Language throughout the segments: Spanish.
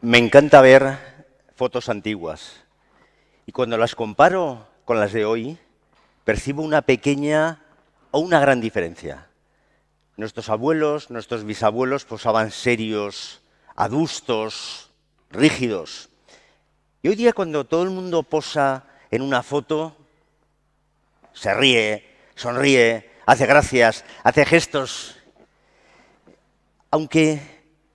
Me encanta ver fotos antiguas y cuando las comparo con las de hoy, percibo una pequeña o una gran diferencia. Nuestros abuelos, nuestros bisabuelos posaban pues, serios, adustos, rígidos. Y hoy día cuando todo el mundo posa en una foto, se ríe, sonríe, hace gracias, hace gestos. Aunque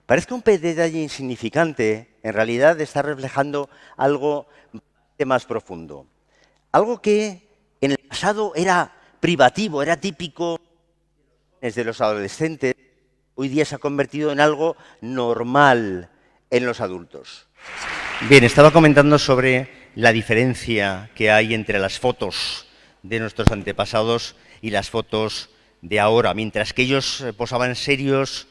parezca un detalle insignificante, en realidad está reflejando algo más profundo. Algo que en el pasado era privativo, era típico desde los adolescentes, hoy día se ha convertido en algo normal en los adultos. Bien, estaba comentando sobre la diferencia que hay entre las fotos de nuestros antepasados y las fotos de ahora. Mientras que ellos eh, posaban serios,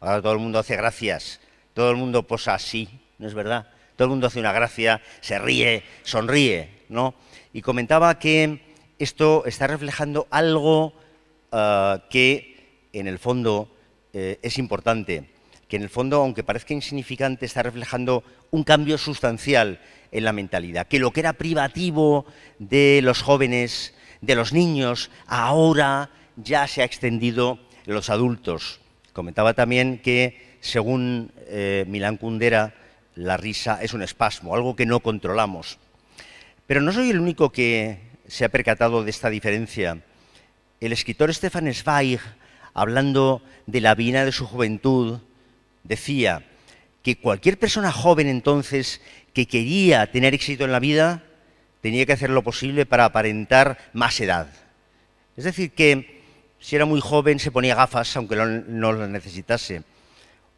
ahora todo el mundo hace gracias, todo el mundo posa así, ¿no es verdad? Todo el mundo hace una gracia, se ríe, sonríe, ¿no? Y comentaba que esto está reflejando algo ah, que en el fondo eh, es importante que en el fondo, aunque parezca insignificante, está reflejando un cambio sustancial en la mentalidad, que lo que era privativo de los jóvenes, de los niños, ahora ya se ha extendido a los adultos. Comentaba también que, según eh, Milán Kundera, la risa es un espasmo, algo que no controlamos. Pero no soy el único que se ha percatado de esta diferencia. El escritor Stefan Zweig, hablando de la vina de su juventud, decía que cualquier persona joven entonces que quería tener éxito en la vida tenía que hacer lo posible para aparentar más edad. Es decir, que si era muy joven se ponía gafas aunque no las necesitase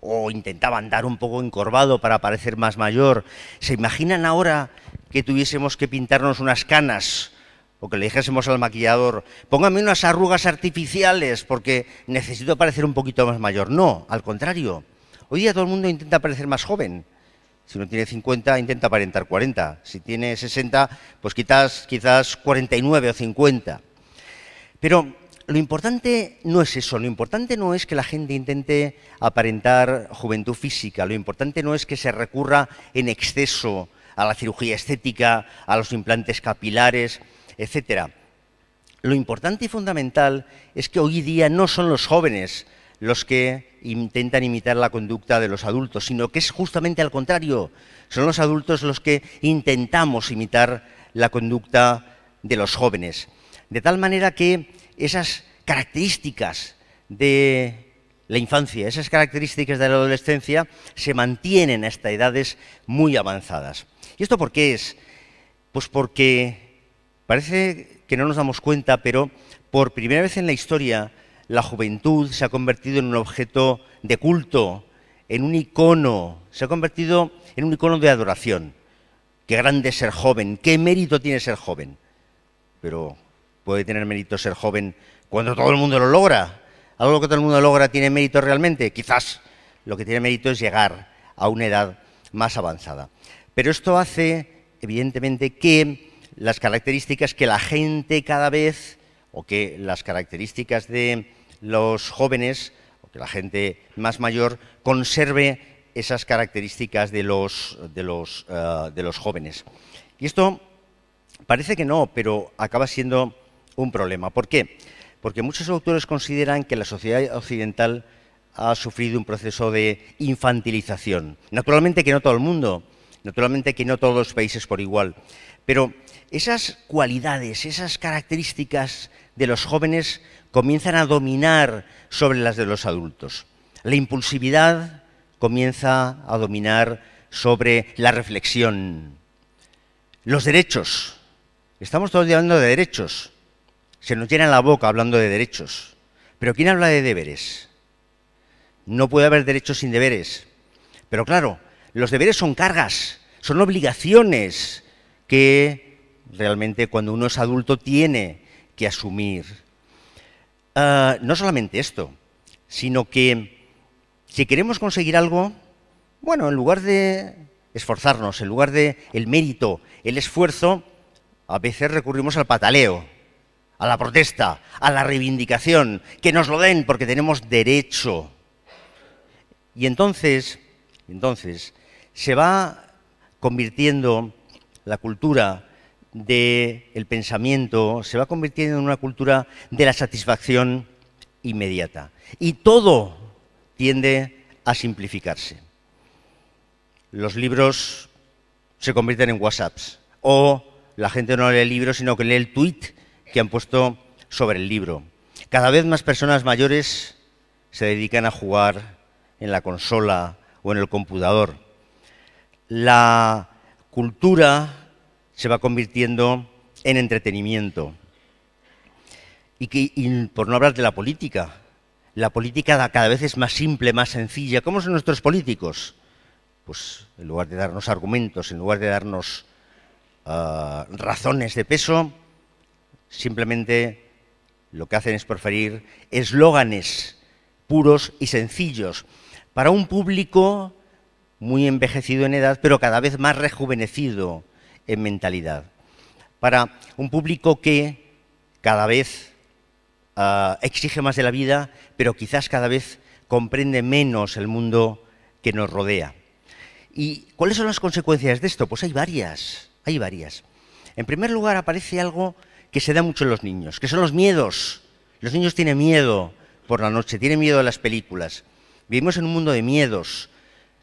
o intentaba andar un poco encorvado para parecer más mayor. ¿Se imaginan ahora que tuviésemos que pintarnos unas canas o que le dijésemos al maquillador, póngame unas arrugas artificiales porque necesito parecer un poquito más mayor? No, al contrario. Hoy día todo el mundo intenta parecer más joven. Si uno tiene 50, intenta aparentar 40. Si tiene 60, pues quizás, quizás 49 o 50. Pero lo importante no es eso, lo importante no es que la gente intente aparentar juventud física, lo importante no es que se recurra en exceso a la cirugía estética, a los implantes capilares, etcétera. Lo importante y fundamental es que hoy día no son los jóvenes los que intentan imitar la conducta de los adultos, sino que es justamente al contrario. Son los adultos los que intentamos imitar la conducta de los jóvenes. De tal manera que esas características de la infancia, esas características de la adolescencia se mantienen hasta edades muy avanzadas. ¿Y esto por qué es? Pues porque parece que no nos damos cuenta, pero por primera vez en la historia la juventud se ha convertido en un objeto de culto, en un icono, se ha convertido en un icono de adoración. Qué grande ser joven, qué mérito tiene ser joven. Pero puede tener mérito ser joven cuando todo el mundo lo logra. Algo que todo el mundo logra tiene mérito realmente. Quizás lo que tiene mérito es llegar a una edad más avanzada. Pero esto hace, evidentemente, que las características que la gente cada vez, o que las características de los jóvenes, o que la gente más mayor, conserve esas características de los, de los, eh, de los jóvenes. Y esto parece que no, pero acaba siendo un problema. ¿Por qué? Porque muchos autores consideran que la sociedad occidental ha sufrido un proceso de infantilización. Naturalmente que no todo el mundo, naturalmente que no todos los países por igual, pero esas cualidades, esas características de los jóvenes comienzan a dominar sobre las de los adultos. La impulsividad comienza a dominar sobre la reflexión. Los derechos. Estamos todos hablando de derechos. Se nos llena la boca hablando de derechos. Pero ¿quién habla de deberes? No puede haber derechos sin deberes. Pero claro, los deberes son cargas, son obligaciones que realmente cuando uno es adulto tiene que asumir. Ah, no solamente esto, sino que si queremos conseguir algo, bueno, en lugar de esforzarnos, en lugar de el mérito, el esfuerzo, a veces recurrimos al pataleo, a la protesta, a la reivindicación, que nos lo den porque tenemos derecho. Y entonces, entonces se va convirtiendo la cultura de el pensamiento se va convirtiendo en una cultura de la satisfacción inmediata. Y todo tiende a simplificarse. Los libros se convierten en WhatsApps. O la gente no lee el libro, sino que lee el tweet que han puesto sobre el libro. Cada vez más personas mayores se dedican a jugar en la consola o en el computador. La cultura se va convirtiendo en entretenimiento. Y, que, por no hablar de la política, la política cada vez es más simple, más sencilla. ¿Cómo son nuestros políticos? Pues en lugar de darnos argumentos, en lugar de darnos ah, razones de peso, simplemente lo que hacen es preferir eslóganes puros y sencillos para un público muy envejecido en edad, pero cada vez más rejuvenecido, en mentalidad. Para un público que cada vez ah, exige más de la vida, pero quizás cada vez comprende menos el mundo que nos rodea. ¿Y cuáles son las consecuencias de esto? Pues hay varias, hay varias. En primer lugar aparece algo que se da mucho en los niños, que son los miedos. Los niños tienen miedo por la noche, tienen miedo a las películas. Vivimos en un mundo de miedos,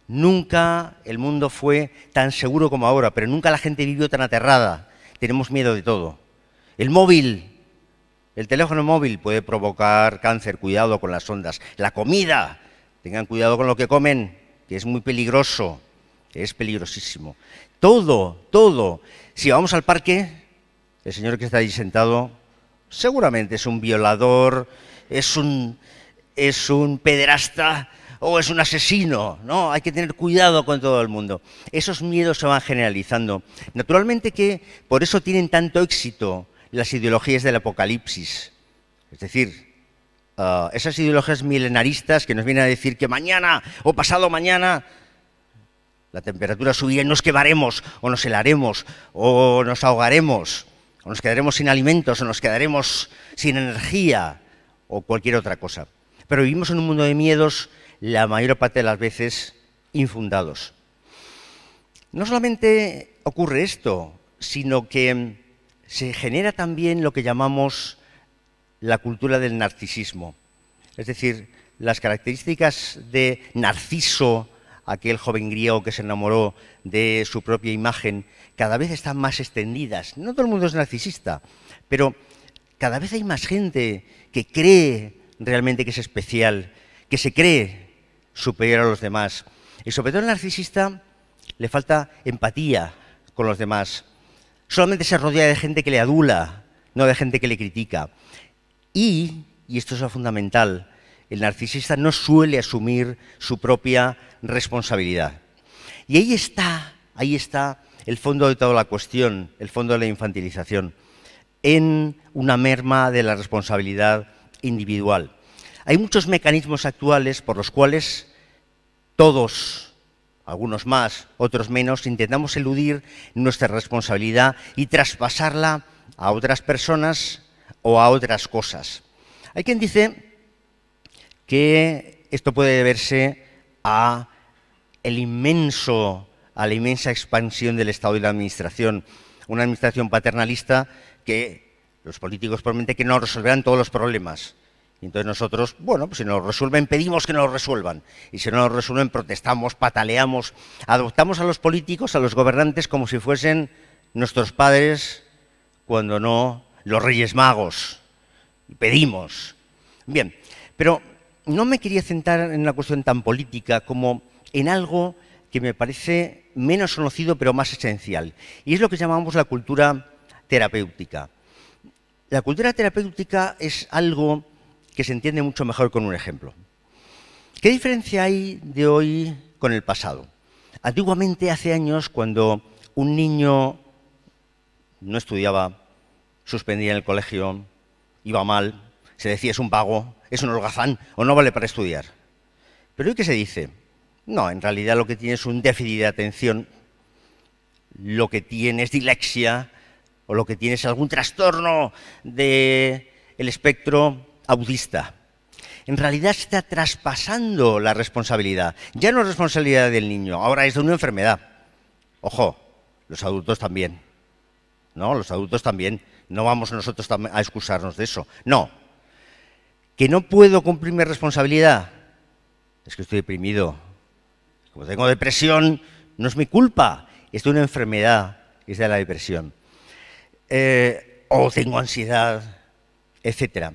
Nunca el mundo fue tan seguro como ahora, pero nunca la gente vivió tan aterrada. Tenemos miedo de todo. El móvil, el teléfono móvil puede provocar cáncer, cuidado con las ondas. La comida, tengan cuidado con lo que comen, que es muy peligroso, es peligrosísimo. Todo, todo. Si vamos al parque, el señor que está ahí sentado seguramente es un violador, es un, es un pederasta, o es un asesino, ¿no? Hay que tener cuidado con todo el mundo. Esos miedos se van generalizando. Naturalmente que por eso tienen tanto éxito las ideologías del apocalipsis. Es decir, ah, esas ideologías milenaristas que nos vienen a decir que mañana o pasado mañana la temperatura subirá y nos quemaremos o nos helaremos o nos ahogaremos o nos quedaremos sin alimentos o nos quedaremos sin energía o cualquier otra cosa. Pero vivimos en un mundo de miedos la mayor parte de las veces infundados. No solamente ocurre esto, sino que se genera también lo que llamamos la cultura del narcisismo. Es decir, las características de narciso, aquel joven griego que se enamoró de su propia imagen, cada vez están más extendidas. No todo el mundo es narcisista, pero cada vez hay más gente que cree realmente que es especial, que se cree superior a los demás. Y sobre todo el narcisista le falta empatía con los demás. Solamente se rodea de gente que le adula, no de gente que le critica. Y, y esto es lo fundamental, el narcisista no suele asumir su propia responsabilidad. Y ahí está, ahí está el fondo de toda la cuestión, el fondo de la infantilización, en una merma de la responsabilidad individual. Hay muchos mecanismos actuales por los cuales todos, algunos más, otros menos, intentamos eludir nuestra responsabilidad y traspasarla a otras personas o a otras cosas. Hay quien dice que esto puede deberse a la inmensa expansión del Estado y la Administración, una administración paternalista que los políticos prometen que no resolverán todos los problemas, entonces nosotros, bueno, pues si nos resuelven, pedimos que nos lo resuelvan. Y si no nos resuelven, protestamos, pataleamos, adoptamos a los políticos, a los gobernantes, como si fuesen nuestros padres, cuando no los reyes magos. pedimos. Bien, pero no me quería centrar en una cuestión tan política como en algo que me parece menos conocido pero más esencial. Y es lo que llamamos la cultura terapéutica. La cultura terapéutica es algo que se entiende mucho mejor con un ejemplo. ¿Qué diferencia hay de hoy con el pasado? Antiguamente, hace años, cuando un niño no estudiaba, suspendía en el colegio, iba mal, se decía es un vago, es un holgazán o no vale para estudiar. Pero hoy qué se dice? No, en realidad lo que tiene es un déficit de atención, lo que tiene es dilexia o lo que tiene es algún trastorno del espectro autista. En realidad está traspasando la responsabilidad. Ya no es responsabilidad del niño, ahora es de una enfermedad. Ojo, los adultos también. No, los adultos también. No vamos nosotros a excusarnos de eso. No. Que no puedo cumplir mi responsabilidad. Es que estoy deprimido. Como tengo depresión, no es mi culpa. Es de una enfermedad, es de la depresión. Eh, o tengo ansiedad, etcétera.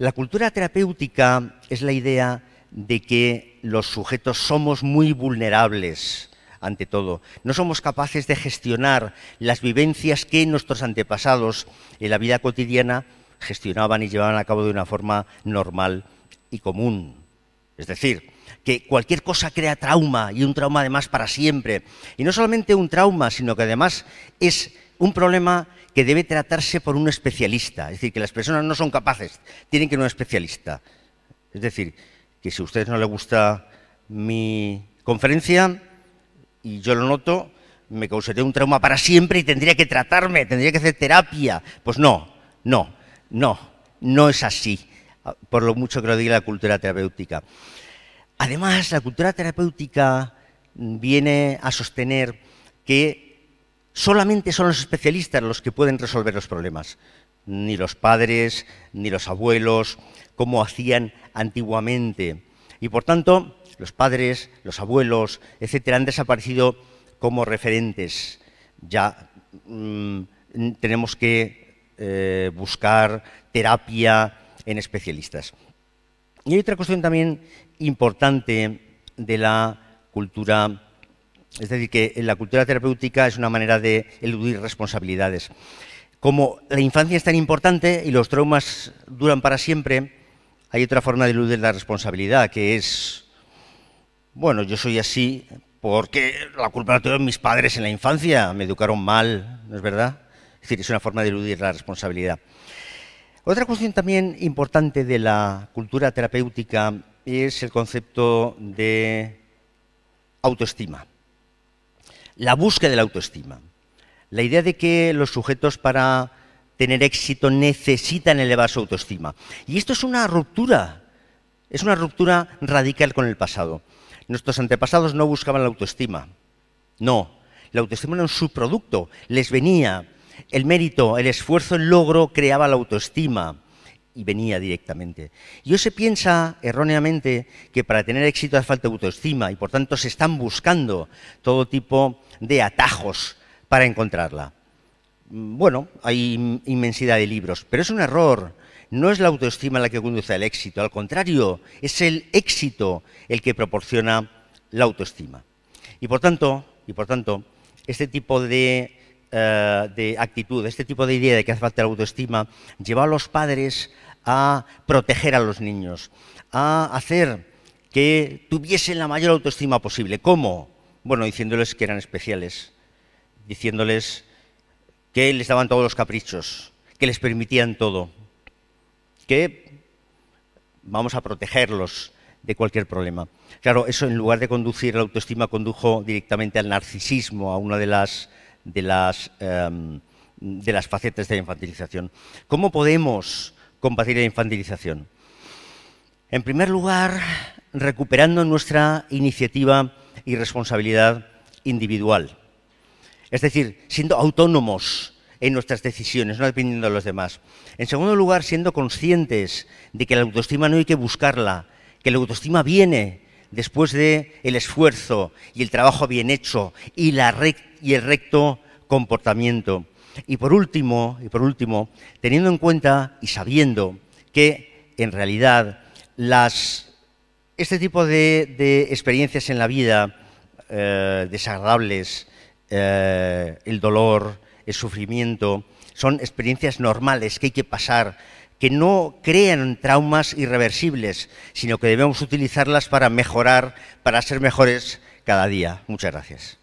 La cultura terapéutica es la idea de que los sujetos somos muy vulnerables ante todo. No somos capaces de gestionar las vivencias que nuestros antepasados en la vida cotidiana gestionaban y llevaban a cabo de una forma normal y común. Es decir, que cualquier cosa crea trauma y un trauma además para siempre. Y no solamente un trauma, sino que además es un problema que debe tratarse por un especialista. Es decir, que las personas no son capaces, tienen que ir a un especialista. Es decir, que si a ustedes no les gusta mi conferencia, y yo lo noto, me causaría un trauma para siempre y tendría que tratarme, tendría que hacer terapia. Pues no, no, no, no es así, por lo mucho que lo diga la cultura terapéutica. Además, la cultura terapéutica viene a sostener que Solamente son los especialistas los que pueden resolver los problemas, ni los padres, ni los abuelos, como hacían antiguamente. Y por tanto, los padres, los abuelos, etcétera, han desaparecido como referentes. Ya mm, tenemos que eh, buscar terapia en especialistas. Y hay otra cuestión también importante de la cultura es decir, que la cultura terapéutica es una manera de eludir responsabilidades. Como la infancia es tan importante y los traumas duran para siempre, hay otra forma de eludir la responsabilidad, que es, bueno, yo soy así porque la culpa la tuvieron mis padres en la infancia, me educaron mal, ¿no es verdad? Es decir, es una forma de eludir la responsabilidad. Otra cuestión también importante de la cultura terapéutica es el concepto de autoestima la búsqueda de la autoestima. La idea de que los sujetos para tener éxito necesitan elevar su autoestima. Y esto es una ruptura, es una ruptura radical con el pasado. Nuestros antepasados no buscaban la autoestima, no, la autoestima era un subproducto, les venía el mérito, el esfuerzo, el logro creaba la autoestima y venía directamente. Y hoy se piensa erróneamente que para tener éxito hace falta autoestima y por tanto se están buscando todo tipo de atajos para encontrarla. Mm, bueno, hay inmensidad de libros, pero es un error. No es la autoestima la que conduce al éxito, al contrario, es el éxito el que proporciona la autoestima. Y por tanto, y por tanto este tipo de eh, de actitud, este tipo de idea de que hace falta la autoestima, lleva a los padres a proteger a los niños, a hacer que tuviesen la mayor autoestima posible. ¿Cómo? Bueno, diciéndoles que eran especiales, diciéndoles que les daban todos los caprichos, que les permitían todo, que vamos a protegerlos de cualquier problema. Claro, eso en lugar de conducir la autoestima condujo directamente al narcisismo, a una de las de las, em, de facetas de la infantilización. ¿Cómo podemos combatir la infantilización? En primer lugar, recuperando nuestra iniciativa y responsabilidad individual. Es decir, siendo autónomos en nuestras decisiones, no dependiendo de los demás. En segundo lugar, siendo conscientes de que la autoestima no hay que buscarla, que la autoestima viene después de el esfuerzo y el trabajo bien hecho y, el recto comportamiento. Y por último, y por último, teniendo en cuenta y sabiendo que en realidad este tipo de, experiencias en la vida eh, desagradables, eh, el dolor, el sufrimiento, son experiencias normales que hay que pasar que no crean traumas irreversibles, sino que debemos utilizarlas para mejorar, para ser mejores cada día. Muchas gracias.